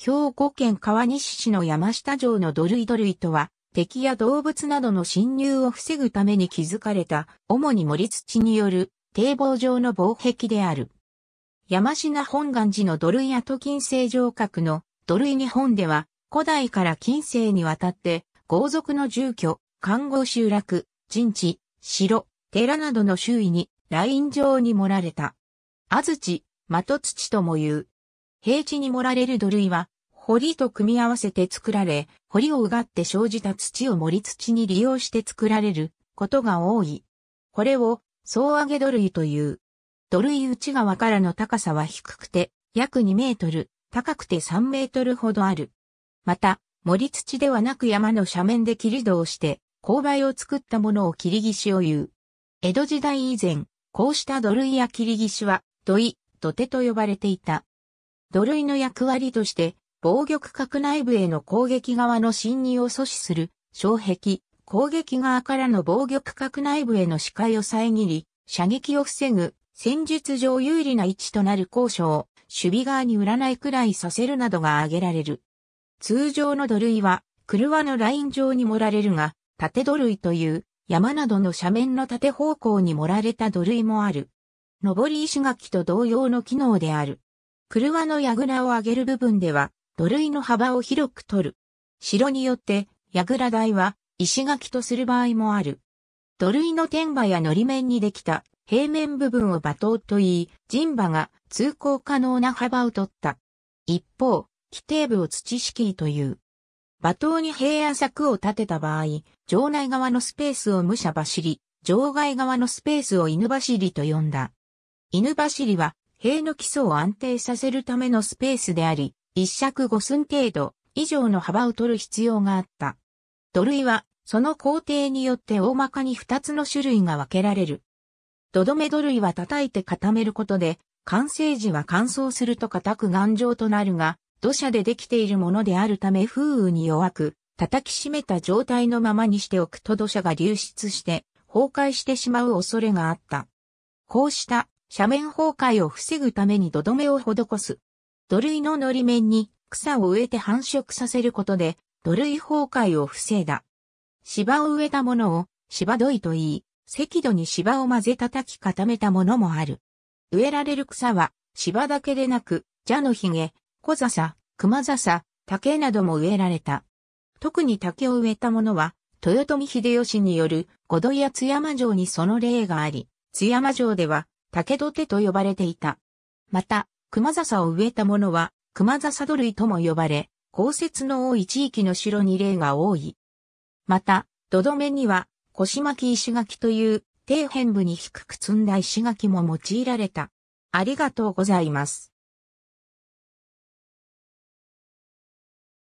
兵庫県川西市の山下城の土塁土塁とは、敵や動物などの侵入を防ぐために築かれた、主に森土による堤防上の防壁である。山品本願寺の土塁跡近世城郭の土塁日本では、古代から近世にわたって、豪族の住居、看護集落、陣地、城、寺などの周囲にライン状に盛られた。安土、的土とも言う。平地に盛られる土塁は、堀と組み合わせて作られ、堀をうがって生じた土を盛り土に利用して作られることが多い。これを、総上げ土塁という。土塁内側からの高さは低くて、約2メートル、高くて3メートルほどある。また、森土ではなく山の斜面で切り土をして、勾配を作ったものを切り岸を言う。江戸時代以前、こうした土塁や切り岸は、土井、土手と呼ばれていた。土塁の役割として、防御区画内部への攻撃側の侵入を阻止する、障壁、攻撃側からの防御区画内部への視界を遮り、射撃を防ぐ、戦術上有利な位置となる交渉を、守備側に占いくらいさせるなどが挙げられる。通常の土塁は、車のライン上に盛られるが、縦土塁という、山などの斜面の縦方向に盛られた土塁もある。上り石垣と同様の機能である。車の櫓を上げる部分では、土塁の幅を広く取る。城によって、櫓台は石垣とする場合もある。土塁の天馬やり面にできた平面部分を馬頭と言い、人馬が通行可能な幅を取った。一方、規定部を土敷という。馬頭に平野柵を立てた場合、城内側のスペースを武者走り、場外側のスペースを犬走りと呼んだ。犬走りは塀の基礎を安定させるためのスペースであり、一尺五寸程度以上の幅を取る必要があった。土塁は、その工程によって大まかに二つの種類が分けられる。土留め土塁は叩いて固めることで、完成時は乾燥すると固く頑丈となるが、土砂でできているものであるため風雨に弱く、叩きしめた状態のままにしておくと土砂が流出して、崩壊してしまう恐れがあった。こうした斜面崩壊を防ぐために土留めを施す。土塁の糊り面に草を植えて繁殖させることで、土塁崩壊を防いだ。芝を植えたものを芝土井と言い、赤土に芝を混ぜ叩き固めたものもある。植えられる草は芝だけでなく、蛇の髭、小笹、熊笹、竹なども植えられた。特に竹を植えたものは、豊臣秀吉による五土や津山城にその例があり、津山城では竹土手と呼ばれていた。また、熊笹を植えたものは、熊笹土類とも呼ばれ、降雪の多い地域の城に例が多い。また、土留めには、腰巻石垣という、底辺部に低く積んだ石垣も用いられた。ありがとうございます。